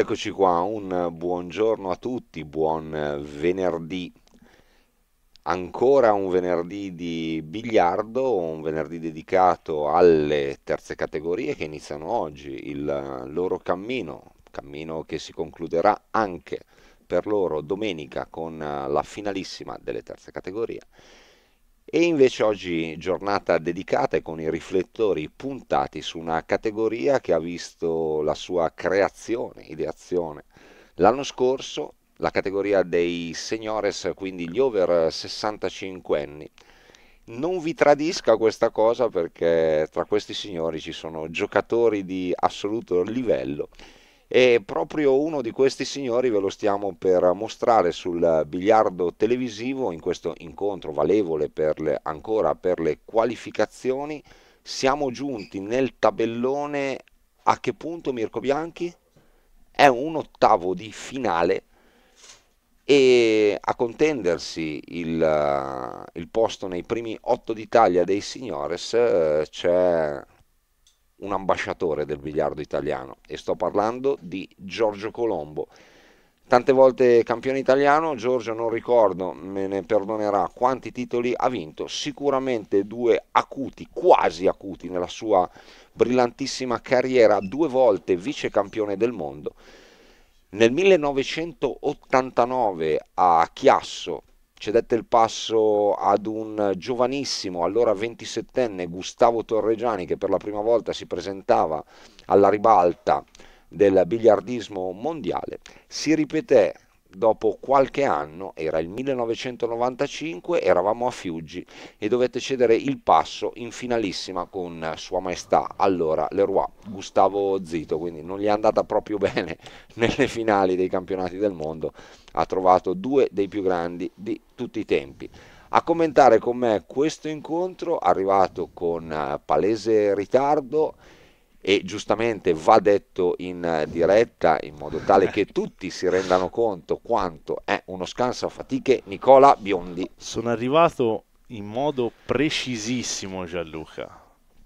eccoci qua, un buongiorno a tutti, buon venerdì. Ancora un venerdì di biliardo, un venerdì dedicato alle terze categorie che iniziano oggi il loro cammino, cammino che si concluderà anche per loro domenica con la finalissima delle terze categorie e invece oggi giornata dedicata e con i riflettori puntati su una categoria che ha visto la sua creazione, ideazione. L'anno scorso la categoria dei signores, quindi gli over 65 anni. Non vi tradisca questa cosa perché tra questi signori ci sono giocatori di assoluto livello e proprio uno di questi signori ve lo stiamo per mostrare sul biliardo televisivo in questo incontro valevole per le, ancora per le qualificazioni siamo giunti nel tabellone a che punto Mirko Bianchi? È un ottavo di finale e a contendersi il, il posto nei primi otto d'Italia dei signores eh, c'è un ambasciatore del biliardo italiano e sto parlando di Giorgio Colombo. Tante volte campione italiano, Giorgio non ricordo, me ne perdonerà quanti titoli ha vinto, sicuramente due acuti, quasi acuti nella sua brillantissima carriera, due volte vice campione del mondo. Nel 1989 a Chiasso cedette il passo ad un giovanissimo, allora 27enne, Gustavo Torregiani, che per la prima volta si presentava alla ribalta del biliardismo mondiale. Si ripeté dopo qualche anno, era il 1995, eravamo a Fiuggi e dovette cedere il passo in finalissima con Sua Maestà, allora Leroy Gustavo Zito, quindi non gli è andata proprio bene nelle finali dei campionati del mondo, ha trovato due dei più grandi di tutti i tempi. A commentare con me questo incontro, arrivato con eh, palese ritardo, e giustamente va detto in eh, diretta in modo tale che tutti si rendano conto quanto è uno scanso a fatiche Nicola Biondi. Sono arrivato in modo precisissimo Gianluca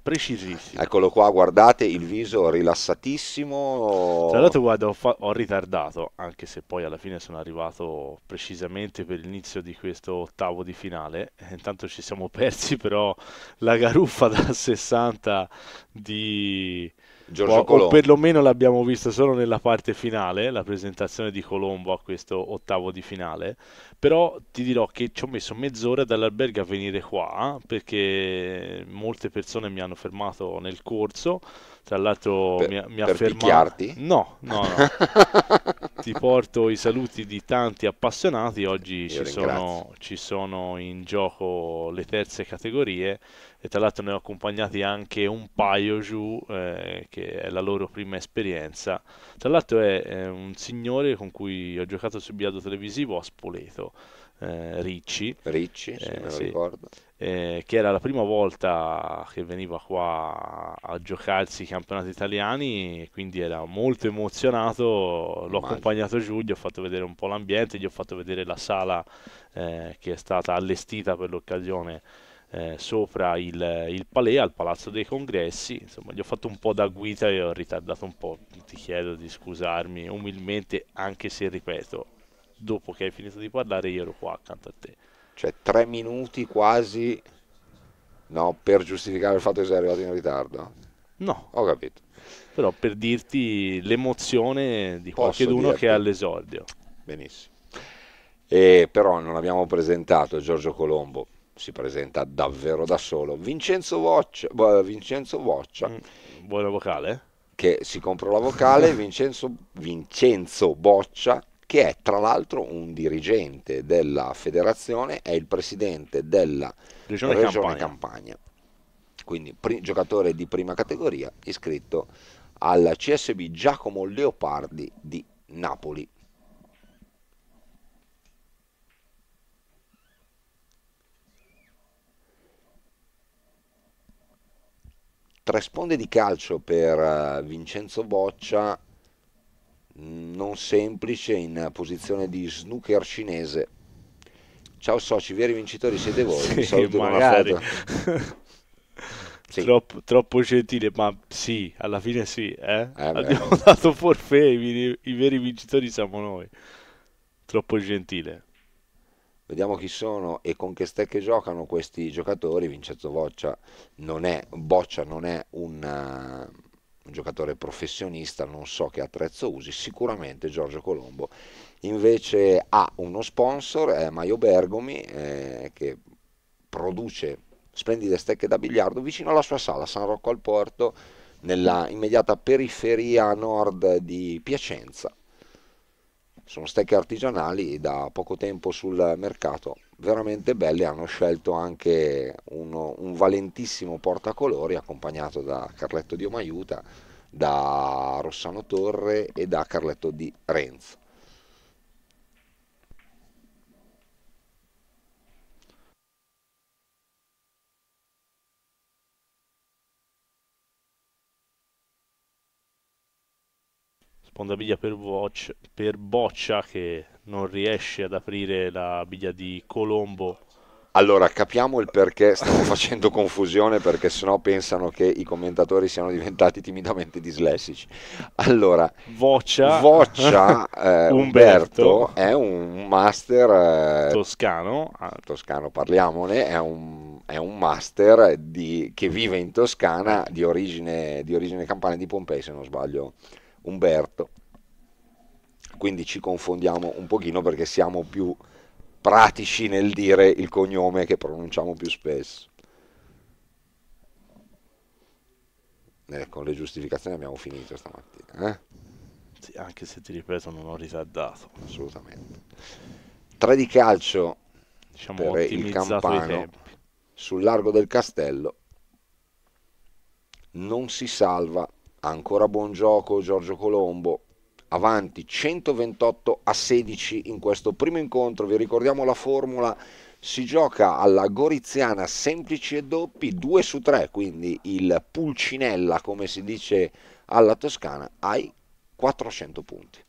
precisissimo. Eccolo qua, guardate il viso rilassatissimo. Tra l'altro, guarda, ho, fa- ho, ritardato, anche se poi alla fine sono arrivato precisamente per l'inizio di questo ottavo di finale. Eh, intanto ci siamo persi, però la garuffa da 60 di Giorgio Colombo. o perlomeno l'abbiamo visto solo nella parte finale, la presentazione di Colombo a questo ottavo di finale, però ti dirò che ci ho messo mezz'ora dall'albergo a venire qua perché molte persone mi hanno fermato nel corso, tra l'altro per, mi, mi ha fermato... No, no, no. ti porto i saluti di tanti appassionati. Oggi ci sono, ci sono, in gioco le terze categorie e tra l'altro ne ho accompagnati anche un paio giù, eh, che è la loro prima esperienza. Tra l'altro è, è un signore con cui ho giocato sul biado televisivo a Spoleto. Eh, Ricci, Ricci eh, sì eh, che era la prima volta che veniva qua a giocarsi i campionati italiani, quindi era molto emozionato. L'ho accompagnato giù, gli ho fatto vedere un po' l'ambiente, gli ho fatto vedere la sala eh, che è stata allestita per l'occasione. Eh, sopra il, il Palais al Palazzo dei Congressi, insomma gli ho fatto un po' da guida e ho ritardato un po', ti chiedo di scusarmi umilmente anche se ripeto, dopo che hai finito di parlare io ero qua accanto a te cioè tre minuti quasi no, per giustificare il fatto che sei arrivato in ritardo? No. Ho capito. Però per dirti l'emozione di Posso qualcheduno che è all'esordio. Benissimo. E però non abbiamo presentato Giorgio Colombo, si presenta davvero da solo. Vincenzo Voccia, Vincenzo Voccia mm, la vocale? Che si compra la vocale, Vincenzo, Vincenzo Boccia che è tra l'altro un dirigente della federazione, è il presidente della Regione, Regione Campania. Campania. quindi pri- giocatore di prima categoria iscritto al CSB Giacomo Leopardi di Napoli. Tre sponde di calcio per eh, Vincenzo Boccia non semplice in posizione di snooker cinese. Ciao soci, veri vincitori siete voi. Sì, saluto magari. sì. Troppo, troppo, gentile, ma sì, alla fine sì. Eh? Eh Abbiamo dato forfè, i, i veri vincitori siamo noi. Troppo gentile. Vediamo chi sono e con che stecche giocano questi giocatori. Vincenzo Boccia non è, Boccia non è un un giocatore professionista, non so che attrezzo usi, sicuramente Giorgio Colombo invece ha uno sponsor, è Maio Bergomi, eh, che produce splendide stecche da biliardo vicino alla sua sala, San Rocco al Porto, nella immediata periferia nord di Piacenza. Sono stecche artigianali da poco tempo sul mercato, veramente belli hanno scelto anche uno, un valentissimo portacolori accompagnato da Carletto di Omaiuta, da Rossano Torre e da Carletto di Renzo. Spondaviglia per, per boccia che non riesce ad aprire la biglia di Colombo. Allora, capiamo il perché stiamo facendo confusione, perché sennò pensano che i commentatori siano diventati timidamente dislessici. Allora, Voccia, Voccia eh, Umberto, è un master eh, toscano, ah. toscano parliamone, è un, è un master di, che vive in Toscana di origine, di origine campana di Pompei, se non sbaglio, Umberto quindi ci confondiamo un pochino perché siamo più pratici nel dire il cognome che pronunciamo più spesso. Eh, con le giustificazioni abbiamo finito stamattina. Eh? Sì, anche se ti ripeto non ho ritardato. Assolutamente. 3 di calcio diciamo, per il Campano sul largo del castello. Non si salva. Ancora buon gioco Giorgio Colombo avanti 128 a 16 in questo primo incontro. Vi ricordiamo la formula, si gioca alla Goriziana semplici e doppi 2 su 3, quindi il pulcinella come si dice alla Toscana ai 400 punti.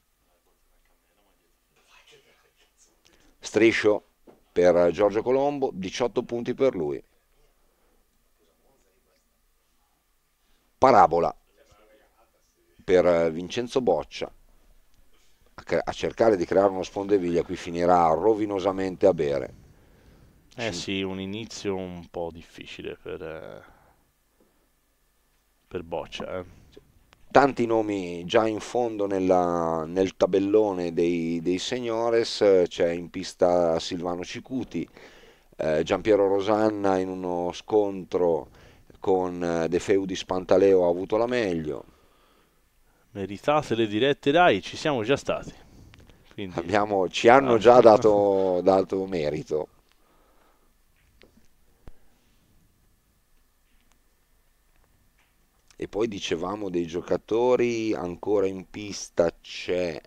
Striscio per Giorgio Colombo, 18 punti per lui. Parabola per Vincenzo Boccia, a cercare di creare uno spondeviglia qui finirà rovinosamente a bere. Eh sì, un inizio un po' difficile per, eh, per Boccia. Eh. Tanti nomi già in fondo nella, nel tabellone dei, dei Signores, c'è in pista Silvano Cicuti, eh, Giampiero Rosanna in uno scontro con eh, De Feudi Spantaleo ha avuto la meglio, meritate le dirette dai ci siamo già stati. Quindi... Abbiamo, ci hanno ah. già dato, dato merito. E poi dicevamo dei giocatori, ancora in pista c'è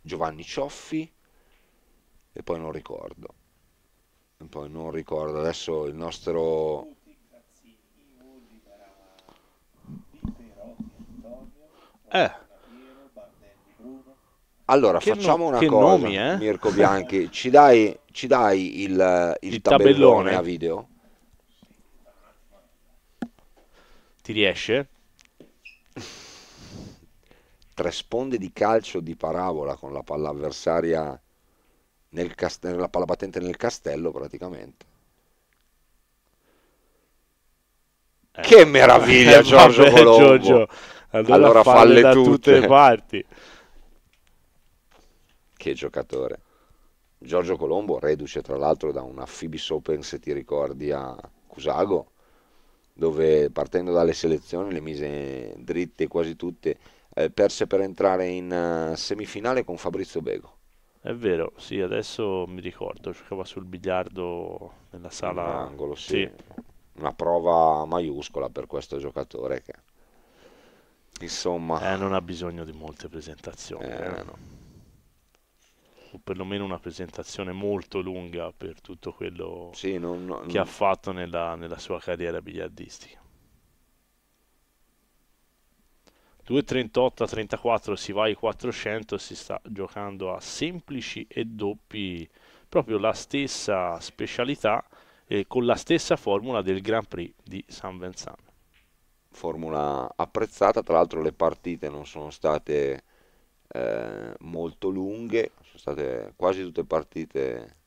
Giovanni Cioffi e poi non ricordo. E poi non ricordo, adesso il nostro Eh. Allora, che facciamo no, una cosa, nomi, eh? Mirko Bianchi, ci dai, ci dai il, il, il tabellone, tabellone a video? Ti riesce? Tre sponde di calcio di parabola con la palla avversaria nel castello, la palla battente nel castello praticamente. Eh. Che meraviglia, Giorgio Colombo! Giorgio allora, allora falle, falle da tutte. tutte le parti. Che giocatore. Giorgio Colombo, reduce tra l'altro da una Phoebus Open, se ti ricordi, a Cusago, dove partendo dalle selezioni le mise dritte quasi tutte, eh, perse per entrare in uh, semifinale con Fabrizio Bego. È vero, sì, adesso mi ricordo, giocava sul biliardo nella sala... Angolo, sì. sì. Una prova maiuscola per questo giocatore che Insomma. Eh, non ha bisogno di molte presentazioni. Eh, eh, no. O perlomeno una presentazione molto lunga per tutto quello sì, non, no, che ha fatto nella, nella sua carriera biliardistica. 2.38 a 34 si va ai 400, si sta giocando a semplici e doppi, proprio la stessa specialità e eh, con la stessa formula del Grand Prix di San Vincent formula apprezzata, tra l'altro le partite non sono state eh, molto lunghe, sono state quasi tutte partite...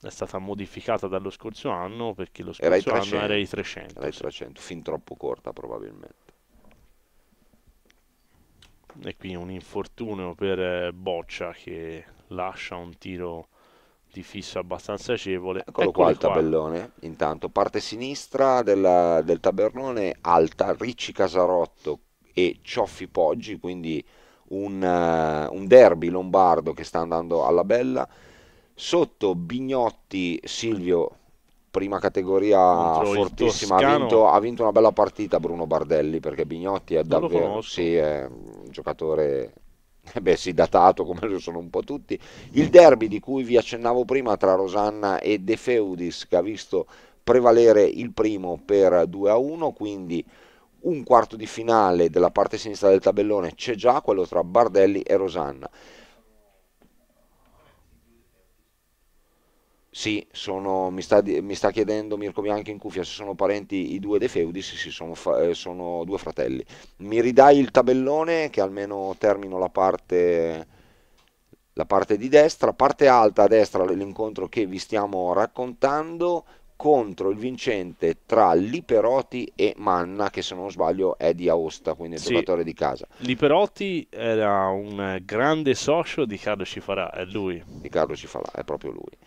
È stata modificata dallo scorso anno perché lo scorso era 300, anno era i 300. Era i 300, sì. fin troppo corta probabilmente. E qui un infortunio per eh, Boccia che lascia un tiro di fisso abbastanza agevole. Eccolo, Eccolo qua il tabellone, intanto parte sinistra della, del tabernone alta Ricci Casarotto e Cioffi Poggi, quindi un, uh, un derby lombardo che sta andando alla bella, sotto Bignotti Silvio prima categoria Contro fortissima ha vinto, ha vinto, una bella partita Bruno Bardelli perché Bignotti è davvero sì, è un giocatore eh beh sì, datato come lo sono un po' tutti, il derby di cui vi accennavo prima tra Rosanna e De Feudis che ha visto prevalere il primo per 2 a 1, quindi un quarto di finale della parte sinistra del tabellone c'è già quello tra Bardelli e Rosanna. Sì, sono, mi, sta, mi, sta, chiedendo Mirko Bianchi in cuffia se sono parenti i due De Feudis, sì, sono, eh, sono, due fratelli. Mi ridai il tabellone che almeno termino la parte, la parte di destra, parte alta a destra l'incontro che vi stiamo raccontando contro il vincente tra Liperotti e Manna, che se non sbaglio è di Aosta, quindi il sì, giocatore di casa. Liperotti era un grande socio di Carlo Cifarà, è lui. Di Carlo Cifarà, è proprio lui.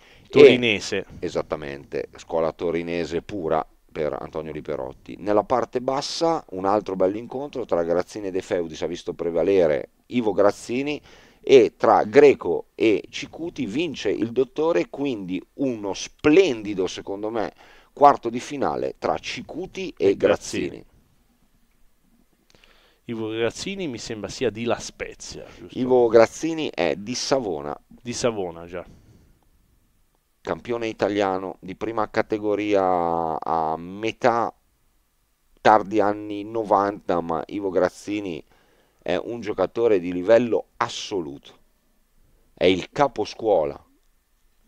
Torinese. E, esattamente, scuola torinese pura per Antonio Liberotti. Nella parte bassa un altro bell'incontro tra Grazzini e De Feudis ha visto prevalere Ivo Grazzini e tra Greco e Cicuti vince il dottore, quindi uno splendido secondo me quarto di finale tra Cicuti e, e Grazzini. Grazzini. Ivo Grazzini mi sembra sia di La Spezia. Giusto? Ivo Grazzini è di Savona. Di Savona già campione italiano di prima categoria a metà tardi anni 90, ma Ivo Grazzini è un giocatore di livello assoluto, è il caposcuola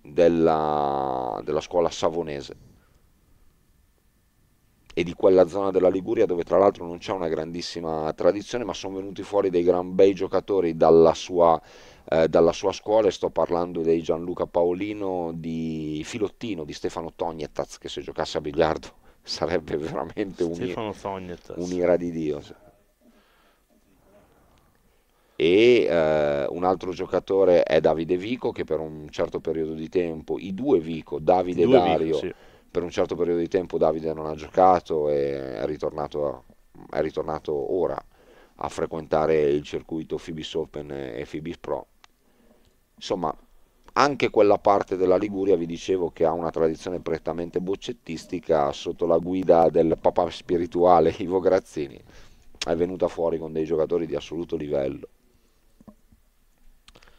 della, della scuola savonese e di quella zona della Liguria dove tra l'altro non c'è una grandissima tradizione, ma sono venuti fuori dei gran bei giocatori dalla sua, eh, dalla sua scuola, sto parlando dei Gianluca Paolino, di Filottino, di Stefano Tognetaz, che se giocasse a biliardo sarebbe veramente un'ira, di Dio. E eh, un altro giocatore è Davide Vico, che per un certo periodo di tempo, i due Vico, Davide e Dario, Vico, sì per un certo periodo di tempo Davide non ha giocato e è ritornato, è ritornato ora a frequentare il circuito Fibis Open e Fibis Pro. Insomma, anche quella parte della Liguria, vi dicevo, che ha una tradizione prettamente boccettistica, sotto la guida del papà spirituale Ivo Grazzini, è venuta fuori con dei giocatori di assoluto livello.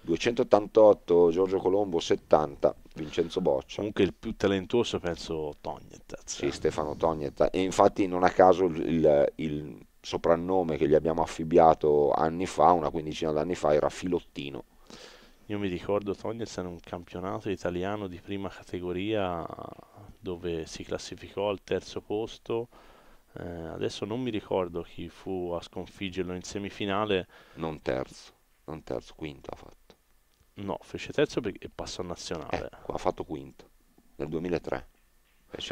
288 Giorgio Colombo 70 Vincenzo Boccia comunque il più talentuoso penso Tognetta eh. sì Stefano Tognetta e infatti non a caso il, il soprannome che gli abbiamo affibbiato anni fa una quindicina d'anni fa era Filottino io mi ricordo Tognetta in un campionato italiano di prima categoria dove si classificò al terzo posto eh, adesso non mi ricordo chi fu a sconfiggerlo in semifinale non terzo non terzo, quinto ha fatto No, fece terzo e passò a nazionale. Eh, ha fatto quinto nel 2003.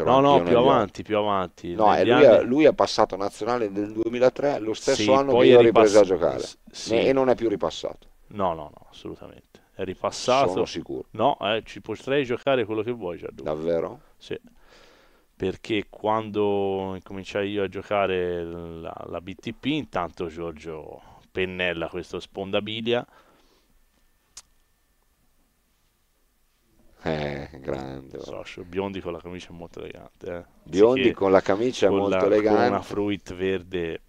No, no, più avanti, più avanti. No, lui, anni... è, lui, è passato nazionale nel 2003, lo stesso sì, anno che io ho ripreso a giocare. Sì. E non è più ripassato. No, no, no, assolutamente. È ripassato. Sono sicuro. No, eh, ci potrei giocare quello che vuoi, Giardu. Davvero? Sì. Perché quando cominciai io a giocare la, la BTP, intanto Giorgio pennella questo spondabilia Eh, grande. Soscio, biondi con la camicia molto elegante. Eh. Biondi con la camicia con molto la, elegante. Con una fruit verde.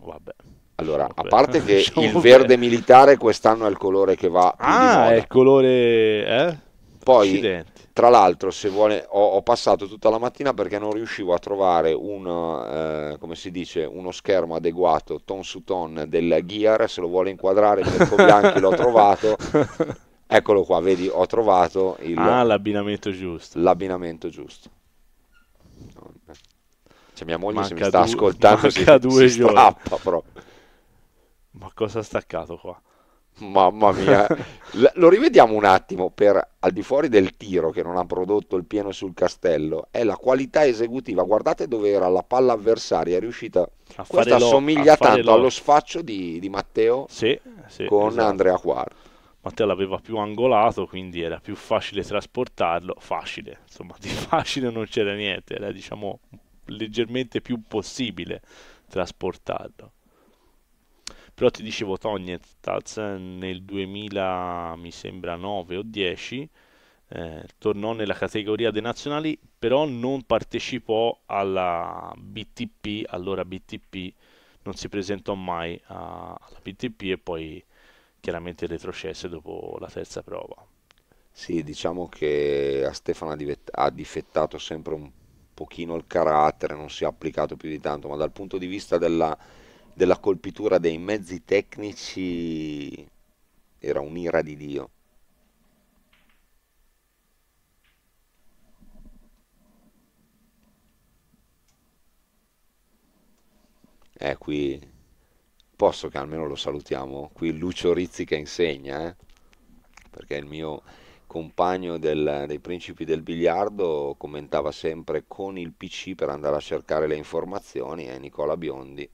No, vabbè. Allora, a parte che il verde militare quest'anno è il colore che va Ah, è il colore... Eh? Poi, Accidenti. tra l'altro, se vuole, ho, ho, passato tutta la mattina perché non riuscivo a trovare un, eh, come si dice, uno schermo adeguato ton su ton del Gear, se lo vuole inquadrare, per Bianchi l'ho trovato. Eccolo qua, vedi, ho trovato il, ah, l'abbinamento giusto. L'abbinamento giusto. Cioè mia moglie manca se mi sta due, ascoltando si, due si strappa proprio. Ma cosa ha staccato qua? Mamma mia. Lo rivediamo un attimo per al di fuori del tiro che non ha prodotto il pieno sul castello, è la qualità esecutiva. Guardate dove era la palla avversaria, è riuscita a Questa assomiglia tanto lo. allo sfaccio di, di Matteo sì, sì, con esatto. Andrea Quarto. Matteo l'aveva più angolato, quindi era più facile trasportarlo. Facile, insomma, di facile non c'era niente, era diciamo leggermente più possibile trasportarlo. Però ti dicevo, Tognetaz nel 2000, mi sembra 9 o 10, eh, tornò nella categoria dei nazionali, però non partecipò alla BTP, allora BTP, non si presentò mai alla BTP e poi chiaramente retrocesse dopo la terza prova. Sì, diciamo che a Stefano ha difettato sempre un pochino il carattere, non si è applicato più di tanto, ma dal punto di vista della, della colpitura dei mezzi tecnici era un'ira di Dio. Eh, qui posso che almeno lo salutiamo? Qui Lucio Rizzi che insegna, eh? perché il mio compagno del, dei principi del biliardo commentava sempre con il PC per andare a cercare le informazioni, e eh? Nicola Biondi,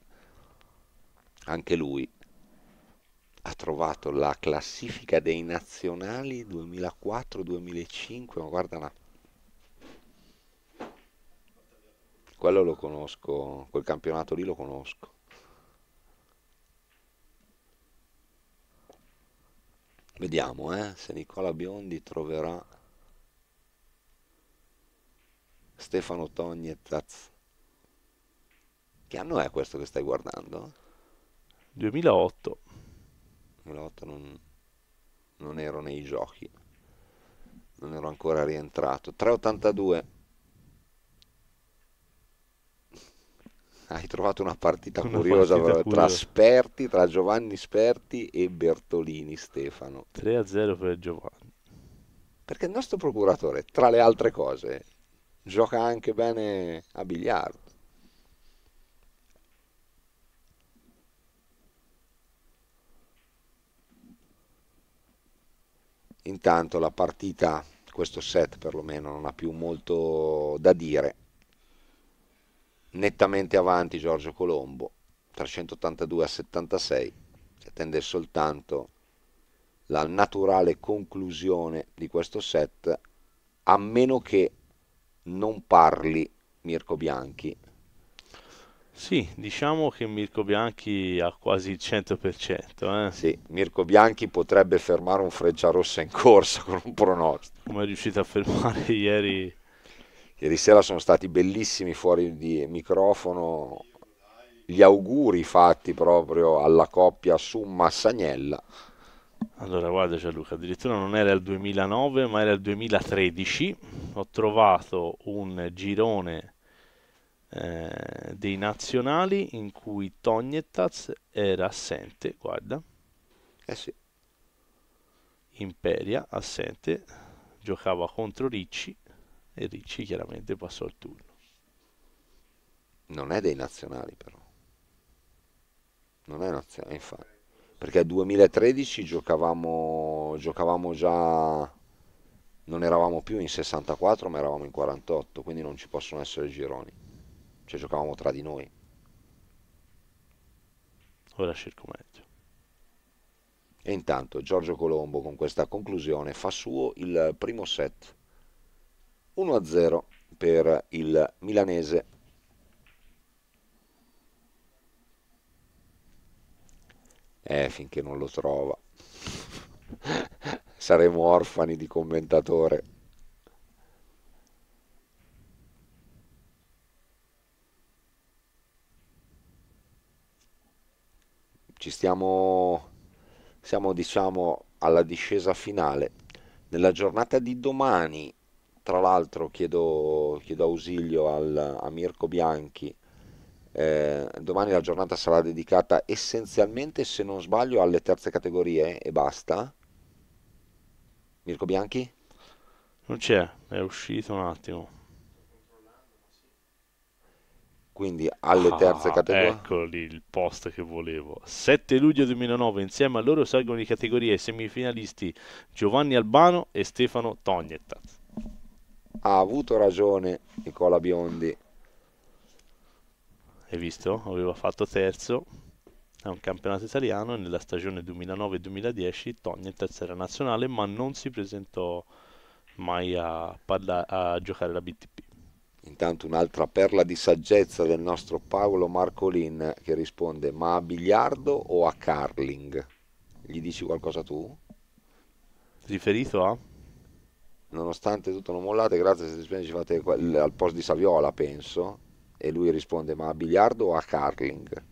anche lui ha trovato la classifica dei nazionali 2004-2005, ma guarda là. Quello lo conosco, quel campionato lì lo conosco. Vediamo eh, se Nicola Biondi troverà Stefano Togni e Taz. Che anno è questo che stai guardando? 2008. 2008 non, non ero nei giochi, non ero ancora rientrato. 382. hai trovato una partita una curiosa partita tra curiosa. Sperti, tra Giovanni Sperti e Bertolini Stefano. 3-0 per Giovanni. Perché il nostro procuratore, tra le altre cose, gioca anche bene a biliardo. Intanto la partita, questo set perlomeno, non ha più molto da dire nettamente avanti Giorgio Colombo, 382 a 76, si attende soltanto la naturale conclusione di questo set, a meno che non parli Mirko Bianchi. Sì, diciamo che Mirko Bianchi ha quasi il 100%. Eh? Sì, Mirko Bianchi potrebbe fermare un Frecciarossa in corsa con un pronostico. Come è riuscito a fermare ieri Ieri sera sono stati bellissimi fuori di microfono gli auguri fatti proprio alla coppia Summa Sagnella. Allora, guarda Gianluca, addirittura non era il 2009, ma era il 2013. Ho trovato un girone eh, dei nazionali in cui Tognetaz era assente, guarda. Eh sì. Imperia assente, giocava contro Ricci e Ricci chiaramente passò il turno. Non è dei nazionali però. Non è nazionale, infatti. Perché nel 2013 giocavamo, giocavamo già, non eravamo più in 64 ma eravamo in 48, quindi non ci possono essere gironi. Cioè giocavamo tra di noi. Ora cerco meglio. E intanto Giorgio Colombo con questa conclusione fa suo il primo set 1-0 per il milanese. Eh, finché non lo trova. Saremo orfani di commentatore. Ci stiamo, siamo diciamo alla discesa finale. Nella giornata di domani tra l'altro chiedo, chiedo ausilio al, a Mirko Bianchi, eh, domani la giornata sarà dedicata essenzialmente, se non sbaglio, alle terze categorie eh, e basta. Mirko Bianchi? Non c'è, è uscito un attimo. Quindi alle ah, terze ah, categorie. Eccoli il post che volevo. 7 luglio 2009, insieme a loro salgono di categorie i semifinalisti Giovanni Albano e Stefano Tognetta ha avuto ragione Nicola Biondi. Hai visto? Aveva fatto terzo a un campionato italiano e nella stagione 2009-2010 Togni in terza nazionale, ma non si presentò mai a, parla- a giocare la BTP. Intanto un'altra perla di saggezza del nostro Paolo Marcolin che risponde ma a biliardo o a carling? Gli dici qualcosa tu? Riferito a? nonostante tutto non mollate, grazie se ci fate al posto di Saviola, penso, e lui risponde ma a biliardo o a curling?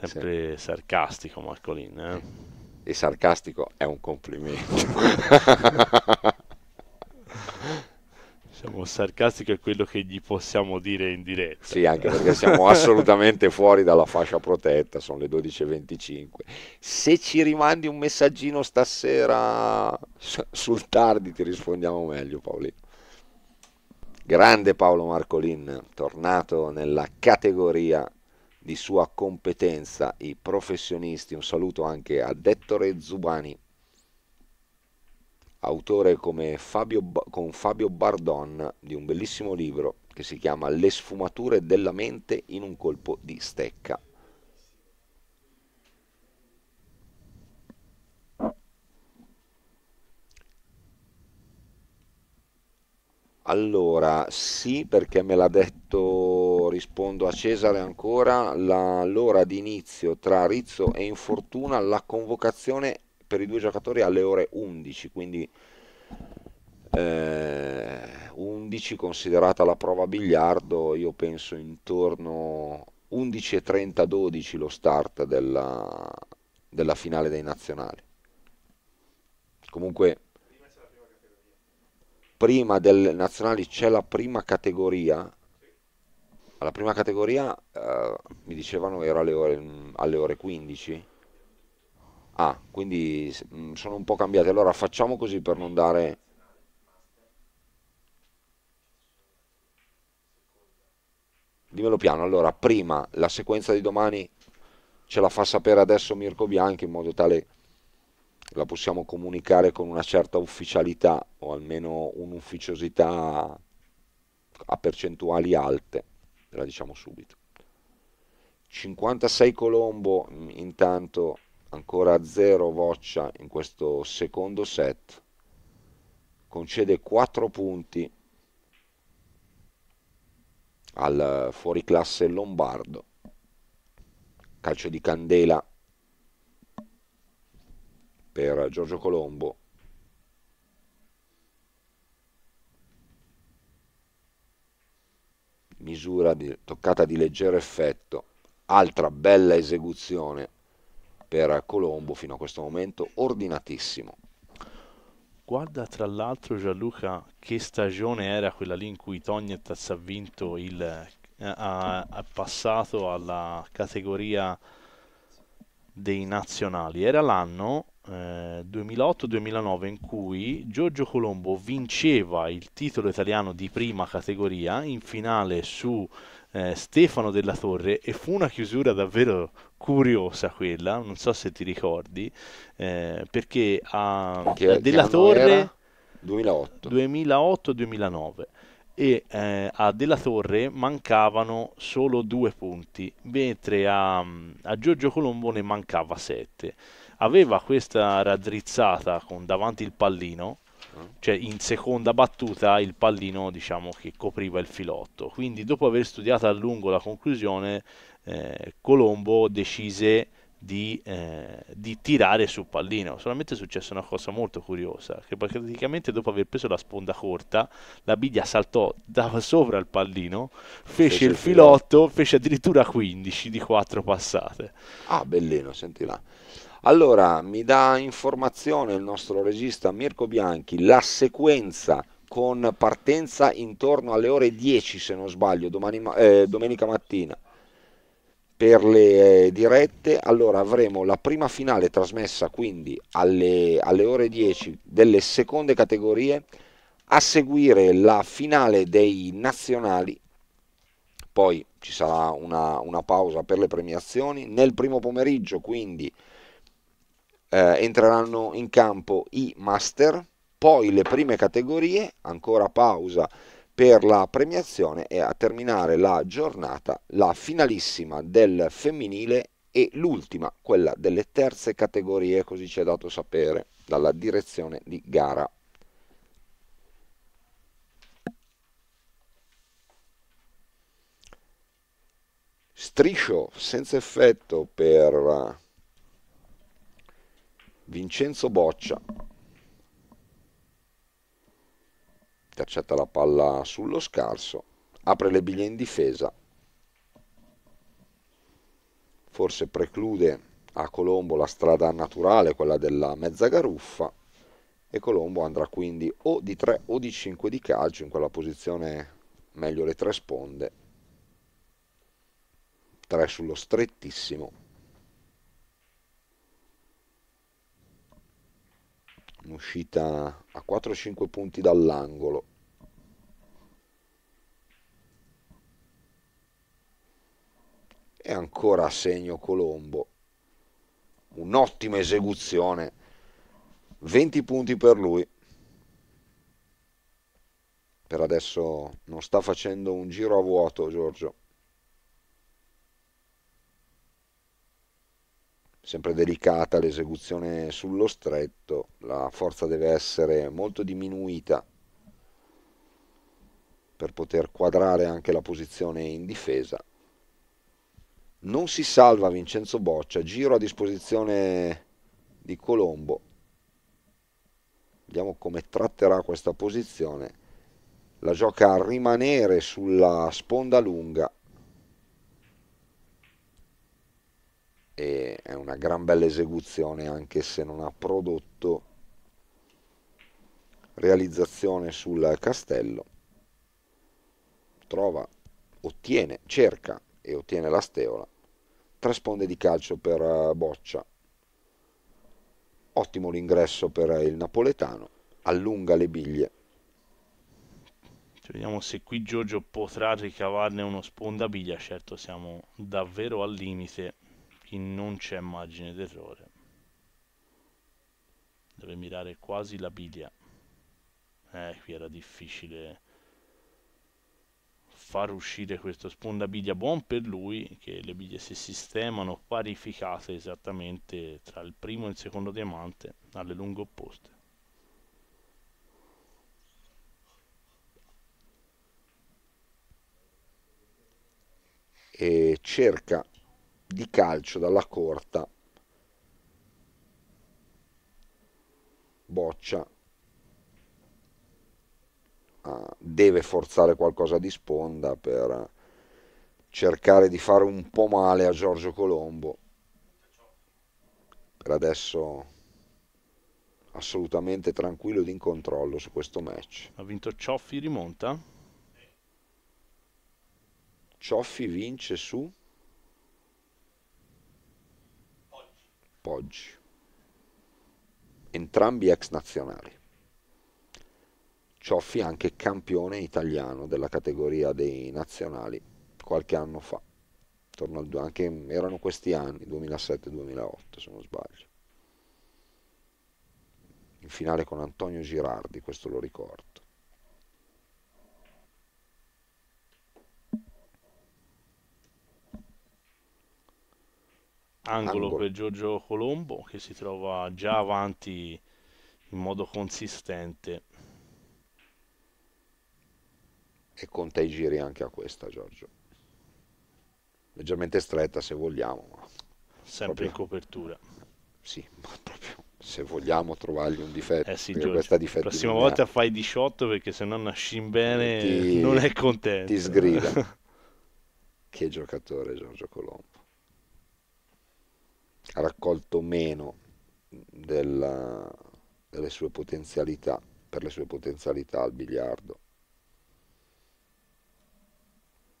Sempre sì. sarcastico Marcolin. Eh? E sarcastico è un complimento. diciamo, sarcastico è quello che gli possiamo dire in diretta. Sì, anche perché siamo assolutamente fuori dalla fascia protetta, sono le 12.25. Se ci rimandi un messaggino stasera sul tardi ti rispondiamo meglio Paolino. Grande Paolo Marcolin, tornato nella categoria di sua competenza, i professionisti, un saluto anche a Dettore Zubani autore Fabio, con Fabio Bardon di un bellissimo libro che si chiama Le sfumature della mente in un colpo di stecca. Allora, sì, perché me l'ha detto, rispondo a Cesare ancora, l'ora di inizio tra Rizzo e Infortuna, la convocazione per i due giocatori alle ore 11, quindi eh, 11 considerata la prova biliardo, io penso intorno 11.30-12 lo start della, della finale dei nazionali. Comunque prima delle nazionali c'è la prima categoria. Alla prima categoria eh, mi dicevano era alle ore, alle ore 15 Ah, quindi mm, sono un po' cambiate. Allora facciamo così per non dare... Dimmelo piano, allora prima la sequenza di domani ce la fa sapere adesso Mirko Bianchi in modo tale la possiamo comunicare con una certa ufficialità o almeno un'ufficiosità a percentuali alte, ve la diciamo subito. 56 Colombo mm, intanto ancora zero voccia in questo secondo set, concede 4 punti al fuoriclasse Lombardo, calcio di candela per Giorgio Colombo. misura di, toccata di leggero effetto, altra bella esecuzione per Colombo fino a questo momento ordinatissimo. Guarda tra l'altro Gianluca che stagione era quella lì in cui Tognetaz ha vinto il... ha, passato alla categoria dei nazionali. Era l'anno eh, 2008-2009 in cui Giorgio Colombo vinceva il titolo italiano di prima categoria in finale su eh, Stefano della Torre e fu una chiusura davvero curiosa quella, non so se ti ricordi, eh, perché a, che, eh, della che Torre 2008-2009 e eh, a Della Torre mancavano solo due punti, mentre a, a Giorgio Colombo ne mancava sette. Aveva questa raddrizzata con davanti il pallino cioè in seconda battuta il pallino diciamo che copriva il filotto. Quindi dopo aver studiato a lungo la conclusione, eh, Colombo decise di, eh, di, tirare sul pallino. Solamente è successa una cosa molto curiosa, che praticamente dopo aver preso la sponda corta, la biglia saltò da sopra il pallino, fece, fece il filotto, fece addirittura 15 di 4 passate. Ah, bellino, senti là. Allora, mi dà informazione il nostro regista Mirko Bianchi, la sequenza con partenza intorno alle ore 10 se non sbaglio, domani, eh, domenica mattina per le eh, dirette, allora avremo la prima finale trasmessa quindi alle, alle, ore 10 delle seconde categorie, a seguire la finale dei nazionali, poi ci sarà una, una pausa per le premiazioni, nel primo pomeriggio quindi eh, entreranno in campo i master, poi le prime categorie, ancora pausa per la premiazione e a terminare la giornata la finalissima del femminile e l'ultima, quella delle terze categorie, così ci è dato sapere dalla direzione di gara. Striscio senza effetto per Vincenzo Boccia intercetta la palla sullo scarso apre le biglie in difesa forse preclude a Colombo la strada naturale quella della mezza garuffa e Colombo andrà quindi o di 3 o di 5 di calcio in quella posizione meglio le tre sponde 3 sullo strettissimo un'uscita a 4-5 punti dall'angolo. E ancora a segno Colombo. Un'ottima esecuzione. 20 punti per lui. Per adesso non sta facendo un giro a vuoto Giorgio. sempre delicata l'esecuzione sullo stretto, la forza deve essere molto diminuita per poter quadrare anche la posizione in difesa. Non si salva Vincenzo Boccia, giro a disposizione di Colombo. Vediamo come tratterà questa posizione. La gioca a rimanere sulla sponda lunga e è una gran bella esecuzione anche se non ha prodotto realizzazione sul castello trova ottiene cerca e ottiene la steola tre sponde di calcio per eh, boccia ottimo l'ingresso per eh, il napoletano allunga le biglie Vediamo se qui Giorgio potrà ricavarne uno sponda biglia certo siamo davvero al limite qui non c'è margine d'errore deve mirare quasi la biglia eh qui era difficile far uscire questo spondabiglia buon per lui che le biglie si sistemano parificate esattamente tra il primo e il secondo diamante alle lunghe opposte e cerca di calcio dalla corta boccia ah, deve forzare qualcosa di sponda per cercare di fare un po' male a Giorgio Colombo per adesso assolutamente tranquillo ed in controllo su questo match ha vinto Cioffi rimonta Cioffi vince su Poggi, entrambi ex nazionali. Cioffi anche campione italiano della categoria dei nazionali qualche anno fa, due, anche, erano questi anni, 2007-2008 se non sbaglio, in finale con Antonio Girardi, questo lo ricordo. angolo, angolo. per Giorgio Colombo che si trova già avanti in modo consistente. E conta i giri anche a questa Giorgio. Leggermente stretta se vogliamo. Ma Sempre proprio... in copertura. Sì, ma proprio se vogliamo trovargli un difetto. Eh sì, Giorgio, la prossima volta ha. fai 18 perché se no in bene ti, non è contento. Ti sgrida. che giocatore Giorgio Colombo ha raccolto meno della, delle sue potenzialità, per le sue potenzialità al biliardo.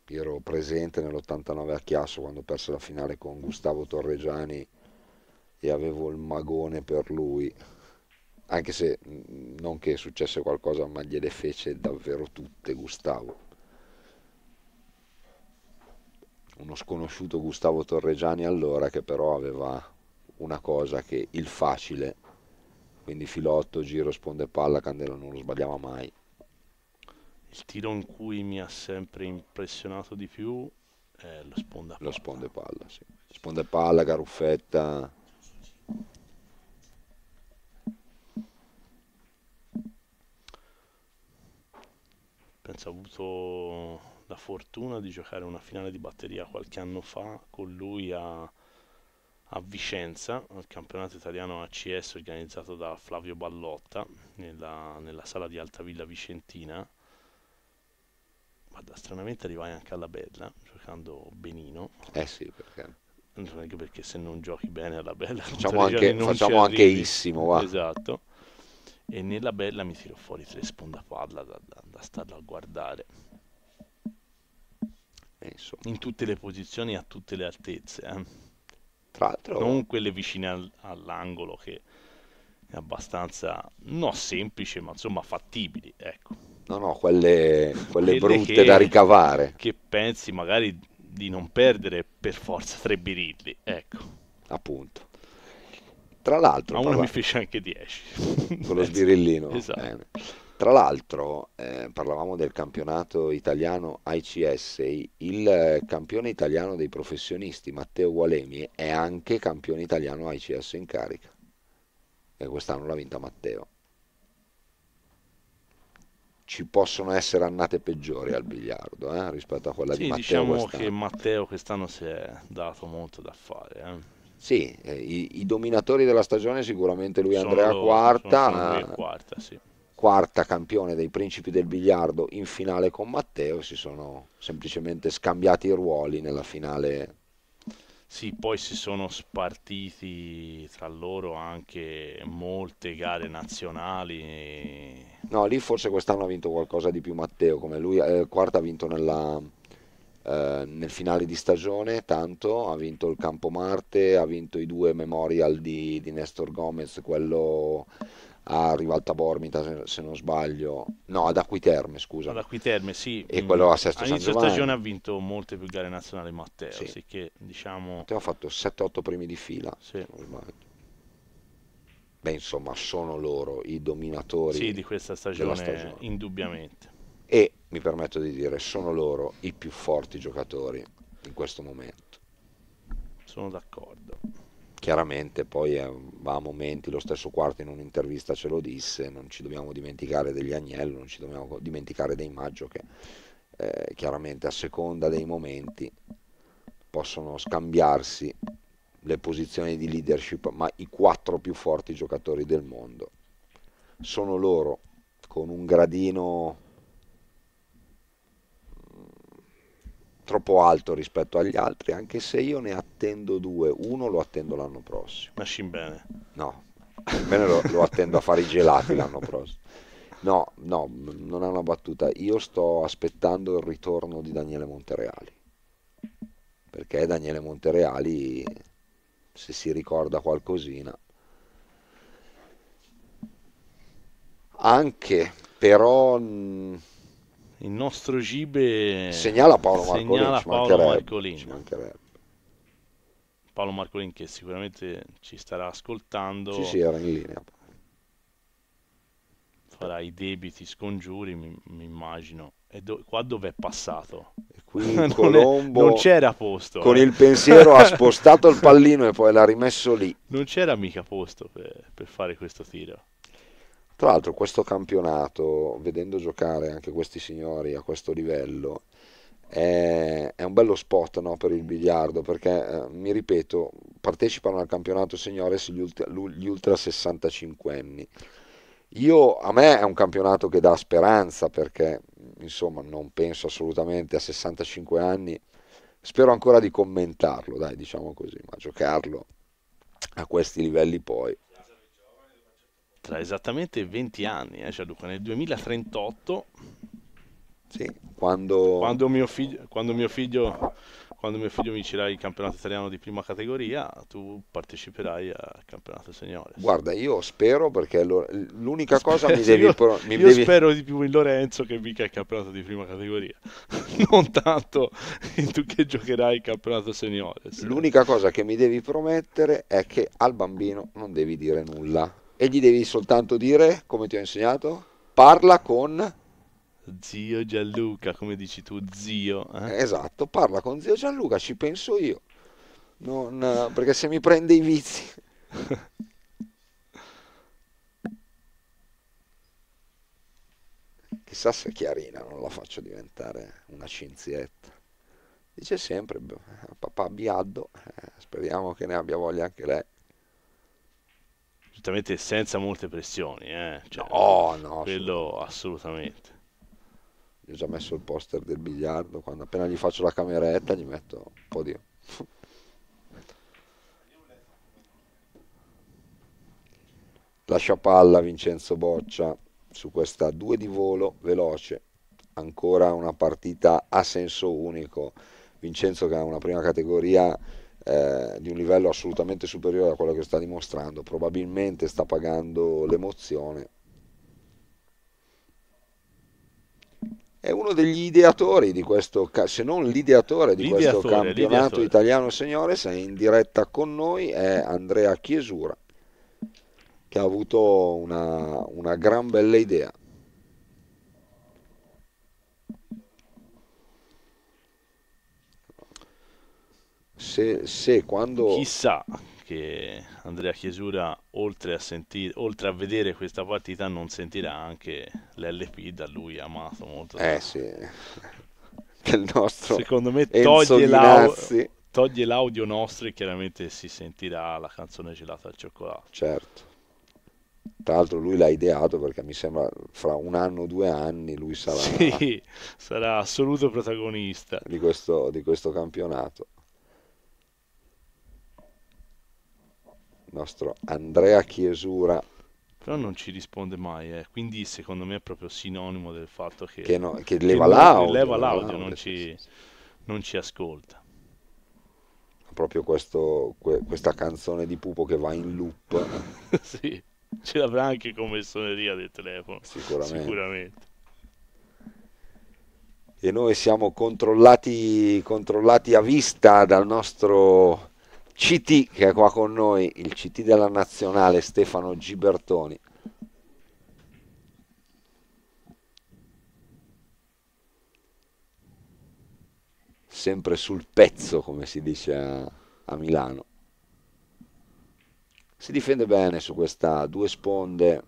Io ero presente nell'89 a Chiasso quando perse la finale con Gustavo Torregiani e avevo il magone per lui, anche se mm, non che successe qualcosa, ma gliele fece davvero tutte Gustavo uno sconosciuto Gustavo Torregiani allora che però aveva una cosa che il facile, quindi filotto, giro, sponde palla, candela non lo sbagliava mai. Il tiro in cui mi ha sempre impressionato di più è lo sponde palla. Lo sponde palla, sì. Sponde palla, garuffetta. Penso ha avuto la fortuna di giocare una finale di batteria qualche anno fa con lui a, a Vicenza, al campionato italiano ACS organizzato da Flavio Ballotta nella, nella sala di Altavilla Vicentina. Guarda, stranamente arrivai anche alla Bella, giocando benino. Eh sì, perché anche perché se non giochi bene alla bella facciamo anche, facciamo anche issimo va. esatto e nella bella mi tiro fuori tre sponda palla da, da, da starlo a guardare insomma. in tutte le posizioni a tutte le altezze. Eh. Tra l'altro... Non quelle vicine al, all'angolo che è abbastanza, non semplice, ma insomma fattibili. Ecco. No, no, quelle, quelle, brutte che, da ricavare. Che pensi magari di non perdere per forza tre birilli. Ecco. Appunto. Tra l'altro... Ma uno parla... mi fece anche 10. Con lo eh sbirillino. Esatto. Eh. Tra l'altro eh, parlavamo del campionato italiano ICS, il campione italiano dei professionisti Matteo Gualemi è anche campione italiano ICS in carica e quest'anno l'ha vinta Matteo. Ci possono essere annate peggiori al biliardo eh, rispetto a quella sì, di Matteo. Diciamo quest'anno. che Matteo quest'anno si è dato molto da fare. Eh. Sì, eh, i, i, dominatori della stagione sicuramente lui sono, Andrea Quarta. Sono, sono quarta sì quarta campione dei principi del biliardo in finale con Matteo, si sono semplicemente scambiati i ruoli nella finale. Sì, poi si sono spartiti tra loro anche molte gare nazionali. No, lì forse quest'anno ha vinto qualcosa di più Matteo, come lui, eh, quarta ha vinto nella, eh, nel finale di stagione, tanto ha vinto il Campo Marte, ha vinto i due memorial di, di Nestor Gomez, quello a Rivalta Bormita se non sbaglio no ad Acquiterme scusa ad Acquiterme sì e quello a Sesto all'inizio stagione ha vinto molte più gare nazionali Matteo sì. sì che diciamo Matteo ha fatto 7-8 primi di fila sì. beh insomma sono loro i dominatori sì, di questa stagione, stagione indubbiamente e mi permetto di dire sono loro i più forti giocatori in questo momento sono d'accordo chiaramente poi eh, va a momenti, lo stesso Quarto in un'intervista ce lo disse, non ci dobbiamo dimenticare degli Agnello, non ci dobbiamo dimenticare dei Maggio che eh, chiaramente a seconda dei momenti possono scambiarsi le posizioni di leadership, ma i quattro più forti giocatori del mondo sono loro con un gradino troppo alto rispetto agli altri, anche se io ne attendo due, uno lo attendo l'anno prossimo. Machine bene. No, almeno lo, lo attendo a fare i gelati l'anno prossimo. No, no, non è una battuta. Io sto aspettando il ritorno di Daniele Montereali. Perché Daniele Montereali, se si ricorda qualcosina, anche però il nostro Gibe segnala Paolo Marcolin, Paolo Marcolin. Paolo Marcolin che sicuramente ci starà ascoltando sì sì era in linea farà i debiti scongiuri mi, mi immagino e do, qua dove è passato e qui non Colombo non c'era posto con eh. il pensiero ha spostato il pallino e poi l'ha rimesso lì non c'era mica posto per, per fare questo tiro tra l'altro questo campionato, vedendo giocare anche questi signori a questo livello, è, è un bello spot no, per il biliardo, perché eh, mi ripeto, partecipano al campionato signores gli ultra, gli ultra 65 anni. Io, a me è un campionato che dà speranza perché insomma non penso assolutamente a 65 anni, spero ancora di commentarlo, dai diciamo così, ma giocarlo a questi livelli poi tra esattamente 20 anni, eh? cioè, dunque, nel 2038, sì, quando... Quando, mio figlio, quando... mio figlio, quando mio figlio vincerà il campionato italiano di prima categoria, tu parteciperai al campionato seniore. Guarda, io spero perché l'unica cosa mi devi... Io, mi io devi... spero di più in Lorenzo che mica il campionato di prima categoria, non tanto tu che giocherai il campionato seniore. L'unica cosa che mi devi promettere è che al bambino non devi dire nulla e gli devi soltanto dire, come ti ho insegnato, parla con... Zio Gianluca, come dici tu, zio. Eh? Esatto, parla con zio Gianluca, ci penso io. Non, perché se mi prende i vizi... Chissà se Chiarina non la faccio diventare una cinzietta. Dice sempre, papà Biaddo, eh, speriamo che ne abbia voglia anche lei assolutamente senza molte pressioni. Eh? Cioè, no, no. Quello assolutamente. Gli ho già messo il poster del biliardo, quando appena gli faccio la cameretta gli metto un po' di... Lascia palla Vincenzo Boccia su questa 2 di volo veloce, ancora una partita a senso unico. Vincenzo che ha una prima categoria eh, di un livello assolutamente superiore a quello che sta dimostrando, probabilmente sta pagando l'emozione. È uno degli ideatori di questo, se non l'ideatore di l'ideatore, questo campionato l'ideatore. italiano signore, se è in diretta con noi, è Andrea Chiesura, che ha avuto una, una gran bella idea. se, se quando... Chissà che Andrea Chiesura, oltre a, sentire, oltre a vedere questa partita, non sentirà anche l'LP da lui amato molto. Eh sì, del nostro Secondo me toglie, l'au... toglie, l'audio nostro e chiaramente si sentirà la canzone gelata al cioccolato. Certo. Tra l'altro lui l'ha ideato perché mi sembra fra un anno o due anni lui sarà... Sì, sarà assoluto protagonista. Di questo, di questo campionato. nostro Andrea Chiesura. Però non ci risponde mai, eh. quindi secondo me è proprio sinonimo del fatto che, che, no, che leva, che l'audio, leva l'audio, l'audio non, ci, non, ci, ascolta. Proprio questo, que, questa canzone di Pupo che va in loop. sì, ce l'avrà anche come suoneria del telefono. Sicuramente. Sicuramente e noi siamo controllati, controllati, a vista dal nostro CT che è qua con noi, il CT della nazionale Stefano Gibertoni. Sempre sul pezzo, come si dice a, a Milano. Si difende bene su questa due sponde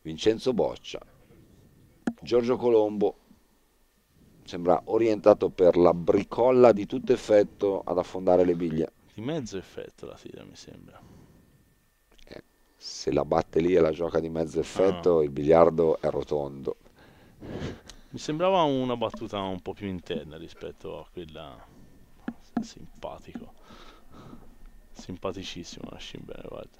Vincenzo Boccia, Giorgio Colombo sembra orientato per la bricolla di tutto effetto ad affondare le biglie. Di mezzo effetto la fila mi sembra. Eh, se la batte lì e la gioca di mezzo effetto, ah. il biliardo è rotondo. Mi sembrava una battuta un po' più interna rispetto a quella simpatico. Simpaticissimo la Scimbene, guarda.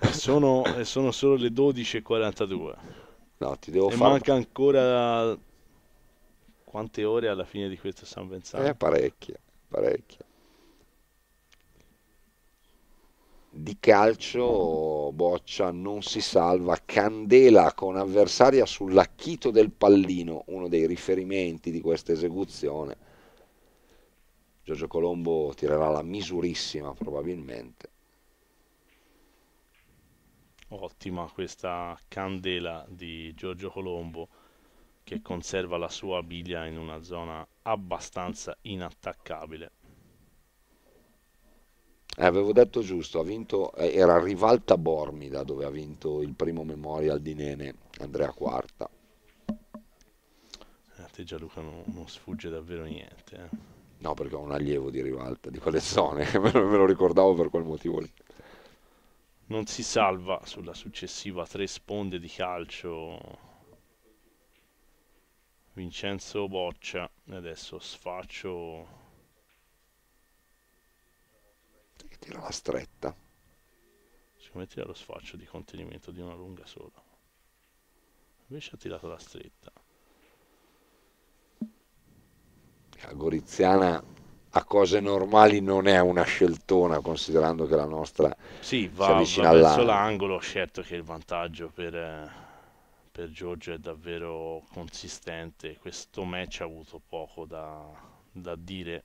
E sono, sono solo le 12.42. No, ti devo e manca ancora quante ore alla fine di questo San Vincent? Eh, parecchie, parecchie. Di calcio Boccia non si salva, Candela con avversaria sull'acchito del pallino, uno dei riferimenti di questa esecuzione. Giorgio Colombo tirerà la misurissima probabilmente ottima questa candela di Giorgio Colombo che conserva la sua biglia in una zona abbastanza inattaccabile. Eh, avevo detto giusto, vinto, eh, era rivalta Bormida dove ha vinto il primo memorial di Nene, Andrea Quarta. Eh, a te Gianluca non, non sfugge davvero niente. Eh. No, perché ho un allievo di rivalta di quelle zone, me lo ricordavo per quel motivo lì non si salva sulla successiva tre sponde di calcio Vincenzo Boccia adesso sfaccio tira la stretta siccome tira lo sfaccio di contenimento di una lunga sola invece ha tirato la stretta la Goriziana a cose normali non è una sceltona considerando che la nostra sì, va, si avvicina va verso l'angolo certo che il vantaggio per, per Giorgio è davvero consistente questo match ha avuto poco da, da dire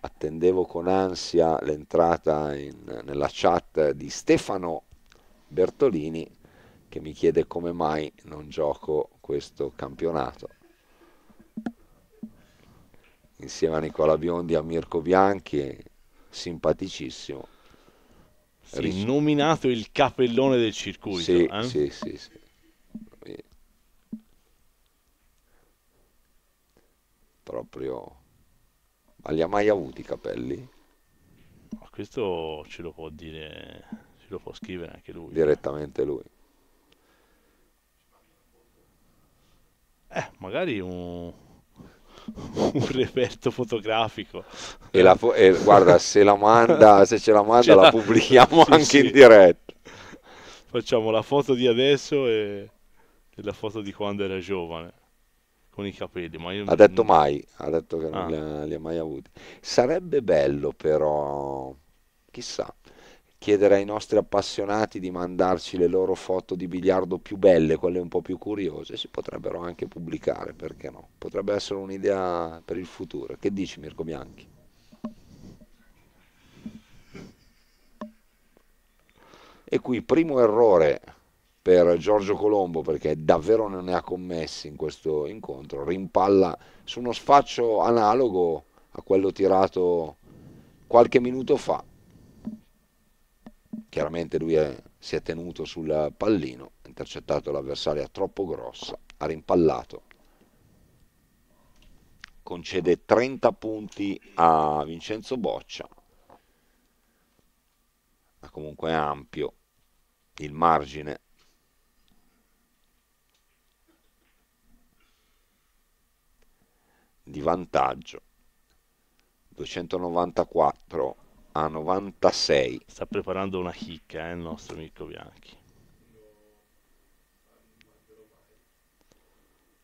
attendevo con ansia l'entrata in, nella chat di Stefano Bertolini che mi chiede come mai non gioco questo campionato insieme a Nicola Biondi a Mirko Bianchi, simpaticissimo. Sì, Ric- nominato il capellone del circuito. Sì, eh? sì, sì, sì. Proprio... Ma li ha mai avuti i capelli? Ma questo ce lo può dire, ce lo può scrivere anche lui. Direttamente eh? lui. Eh, magari un un reperto fotografico. E, la, e guarda, se la manda, se ce la manda, ce la, la, pubblichiamo sì, anche sì. in diretta. Facciamo la foto di adesso e, e, la foto di quando era giovane con i capelli. Ma io ha detto non... mai, ha detto che ah. non li ha, li ha mai avuti. Sarebbe bello, però, chissà chiedere ai nostri appassionati di mandarci le loro foto di biliardo più belle, quelle un po' più curiose, si potrebbero anche pubblicare, perché no? Potrebbe essere un'idea per il futuro. Che dici Mirko Bianchi? E qui primo errore per Giorgio Colombo perché davvero non ne ha commessi in questo incontro, rimpalla su uno sfaccio analogo a quello tirato qualche minuto fa Chiaramente lui è, si è tenuto sul pallino, ha intercettato l'avversaria troppo grossa, ha rimpallato. Concede 30 punti a Vincenzo Boccia. Ma comunque ampio il margine di vantaggio 294 a 96. Sta preparando una chicca eh, il nostro amico Bianchi.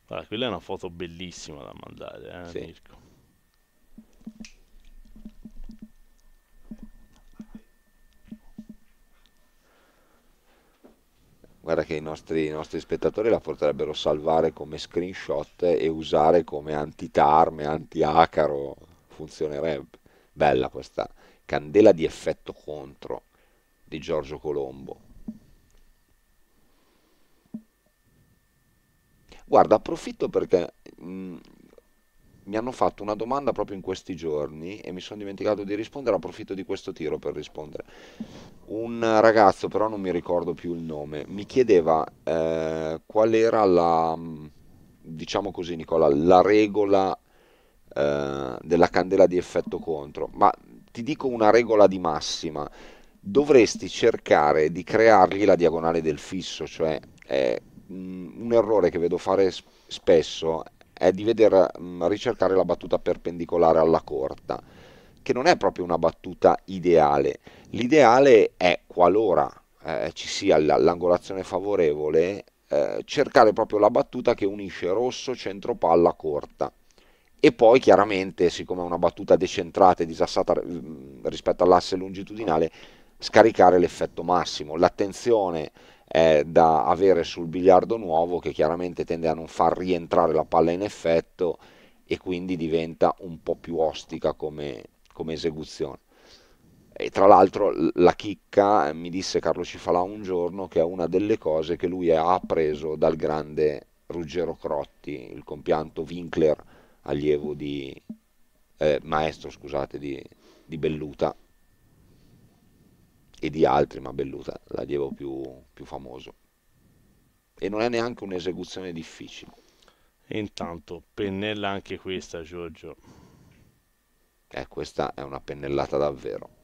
Guarda, quella è una foto bellissima da mandare, eh, sì. Mirko. Guarda che i nostri, i nostri spettatori la potrebbero salvare come screenshot e usare come antitarme, antiacaro, funzionerebbe. Bella questa, Candela di effetto contro di Giorgio Colombo. Guarda, approfitto perché mh, mm, mi hanno fatto una domanda proprio in questi giorni e mi sono dimenticato di rispondere, approfitto di questo tiro per rispondere. Un ragazzo, però non mi ricordo più il nome, mi chiedeva eh, qual era la, mm, diciamo così Nicola, la regola eh, della candela di effetto contro, ma ti dico una regola di massima, dovresti cercare di creargli la diagonale del fisso, cioè è mm, un errore che vedo fare spesso è di veder mm, ricercare la battuta perpendicolare alla corta, che non è proprio una battuta ideale. L'ideale è qualora eh, ci sia l'angolazione favorevole, eh, cercare proprio la battuta che unisce rosso, centropalla, corta e poi chiaramente siccome è una battuta decentrata e disassata mm, rispetto all'asse longitudinale scaricare l'effetto massimo l'attenzione è da avere sul biliardo nuovo che chiaramente tende a non far rientrare la palla in effetto e quindi diventa un po' più ostica come, come esecuzione e tra l'altro la chicca eh, mi disse Carlo Cifalà un giorno che è una delle cose che lui ha appreso dal grande Ruggero Crotti, il compianto Winkler allievo di, eh, maestro scusate, di, di, Belluta e di altri, ma Belluta l'allievo più, più famoso. E non è neanche un'esecuzione difficile. E intanto pennella anche questa, Giorgio. Eh, questa è una pennellata davvero.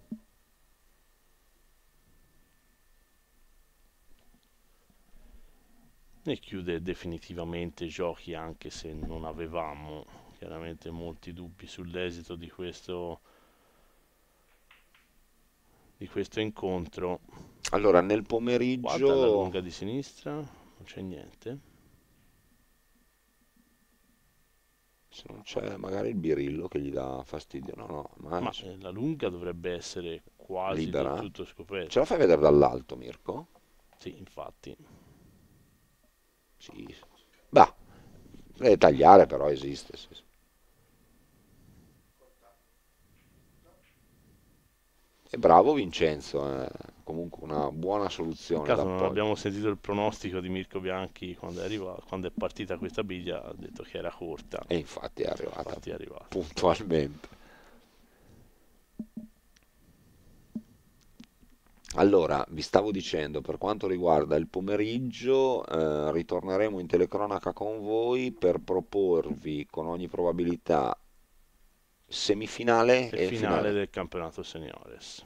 E chiude definitivamente giochi anche se non avevamo chiaramente molti dubbi sull'esito di questo di questo incontro allora nel pomeriggio Guarda la lunga di sinistra non c'è niente se non c'è magari il birillo che gli dà fastidio no no ma, ma eh, la lunga dovrebbe essere quasi libera. tutto scoperto ce la fai vedere dall'alto Mirko? sì infatti sì bah deve tagliare però esiste sì, sì. E bravo Vincenzo, eh. comunque una buona soluzione. In caso non abbiamo sentito il pronostico di Mirko Bianchi quando è, arrivato, quando è partita questa biglia, ha detto che era corta. E infatti è arrivata, infatti è arrivata. puntualmente. Allora, vi stavo dicendo, per quanto riguarda il pomeriggio, eh, ritorneremo in telecronaca con voi per proporvi con ogni probabilità semifinale e, e finale, finale del campionato seniores.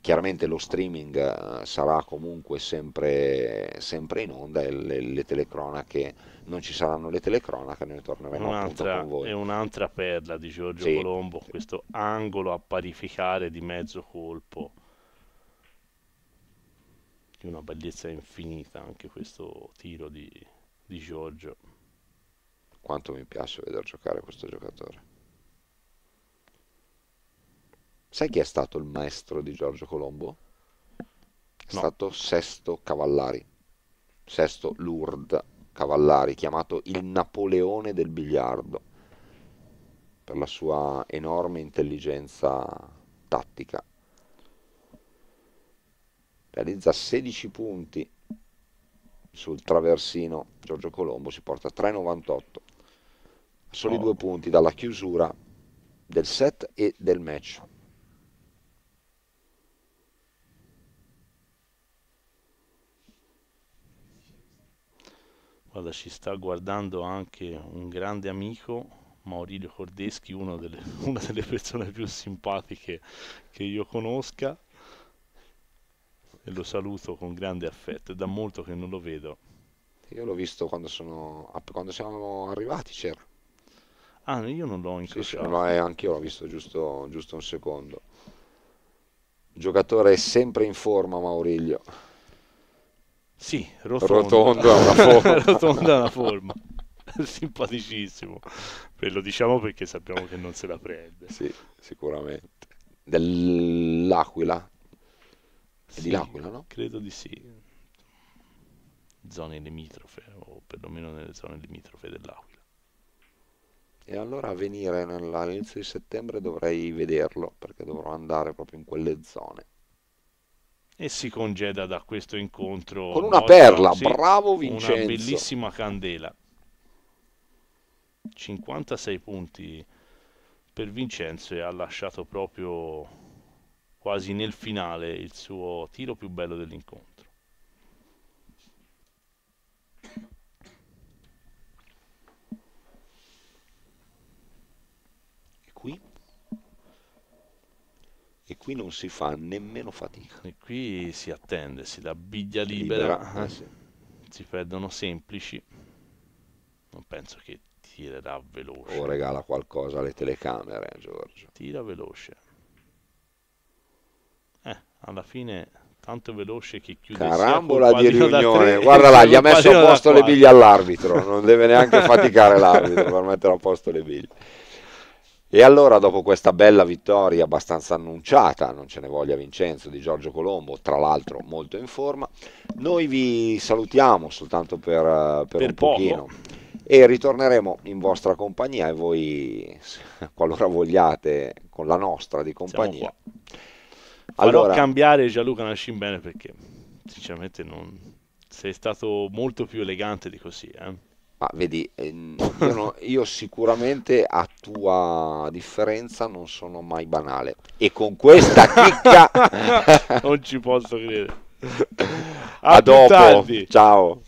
Chiaramente lo streaming eh, sarà comunque sempre, sempre in onda e le, le, telecronache, non ci saranno le telecronache, noi torneremo un'altra, con voi. È un'altra perla di Giorgio sì. Colombo, questo angolo a parificare di mezzo colpo di una bellezza infinita anche questo tiro di, di Giorgio quanto mi piace vedere giocare questo giocatore. Sai chi è stato il maestro di Giorgio Colombo? È no. stato Sesto Cavallari, Sesto Lourdes Cavallari, chiamato il Napoleone del biliardo, per la sua enorme intelligenza tattica. Realizza 16 punti sul traversino Giorgio Colombo si porta 3,98 soli oh. due punti dalla chiusura del set e del match. Guarda, ci sta guardando anche un grande amico Maurizio Cordeschi, delle, una delle persone più simpatiche che io conosca e lo saluto con grande affetto, è da molto che non lo vedo. Io l'ho visto quando, sono, quando siamo arrivati, c'era. Ah, io non l'ho incrociato. Sì, sì, no, eh, anch'io l'ho visto giusto, giusto un secondo. Il Giocatore è sempre in forma, Mauriglio. Sì, rotondo. ha una forma. rotondo ha una forma. Simpaticissimo. Ve lo diciamo perché sappiamo che non se la prende. Sì, sicuramente. Dell'Aquila. È sì, di L'Aquila, no? Credo di sì. Zone limitrofe, o perlomeno nelle zone limitrofe dell'Aquila e allora a venire all'inizio di settembre dovrei vederlo perché dovrò andare proprio in quelle zone e si congeda da questo incontro con una oggi, perla, sì, bravo Vincenzo una bellissima candela 56 punti per Vincenzo e ha lasciato proprio quasi nel finale il suo tiro più bello dell'incontro e qui non si fa nemmeno fatica. E qui si attende, si dà biglia libera, libera eh, sì. si perdono semplici, non penso che tirerà veloce. O regala qualcosa alle telecamere, eh, Giorgio. Tira veloce. Eh, alla fine tanto veloce che chiude Carambola di riunione, guarda là, gli ha messo a posto le biglie all'arbitro, non deve neanche faticare l'arbitro per mettere a posto le biglie. E allora dopo questa bella vittoria abbastanza annunciata, non ce ne voglia Vincenzo, di Giorgio Colombo, tra l'altro molto in forma, noi vi salutiamo soltanto per, eh, per, per un poco. pochino e ritorneremo in vostra compagnia e voi, qualora vogliate, con la nostra di compagnia. Allora Farò cambiare Gianluca Nascin bene perché sinceramente non... sei stato molto più elegante di così. Eh? Ma vedi, ehm, io, no, io, sicuramente a tua differenza non sono mai banale. E con questa chicca... non ci posso credere. A, a dopo. Ciao.